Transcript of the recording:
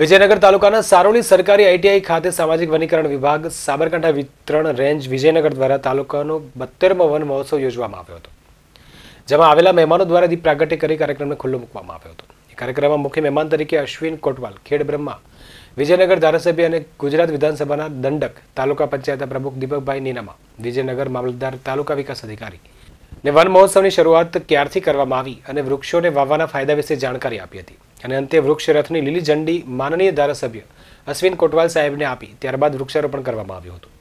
વિજયનગર તાલુકાના સારોલી સરકારી આઈટીઆઈ ખાતે સામાજિક વનીકરણ વિભાગ સાબરકાંઠા વિતરણ રેન્જ વિજયનગર દ્વારા તાલુકાનો બત્તેરમો વન મહોત્સવ યોજવામાં આવ્યો હતો જેમાં આવેલા મહેમાનો દ્વારા દીપ પ્રાગટ્ય કરી કાર્યક્રમને ખુલ્લો મૂકવામાં આવ્યો હતો એ કાર્યક્રમમાં મુખ્ય મહેમાન તરીકે અશ્વિન કોટવાલ ખેડ બ્રહ્મા વિજયનગર ધારાસભ્ય અને ગુજરાત વિધાનસભાના દંડક તાલુકા પંચાયત પ્રમુખ દીપકભાઈ નીનામા વિજયનગર મામલતદાર તાલુકા વિકાસ અધિકારી ને વન મહોત્સવની શરૂઆત ક્યારથી કરવામાં આવી અને વૃક્ષોને વાવવાના ફાયદા વિશે જાણકારી આપી હતી અને અંતે વૃક્ષરથની લીલી ઝંડી માનનીય ધારાસભ્ય અશ્વિન કોટવાલ સાહેબને આપી ત્યારબાદ વૃક્ષારોપણ કરવામાં આવ્યું હતું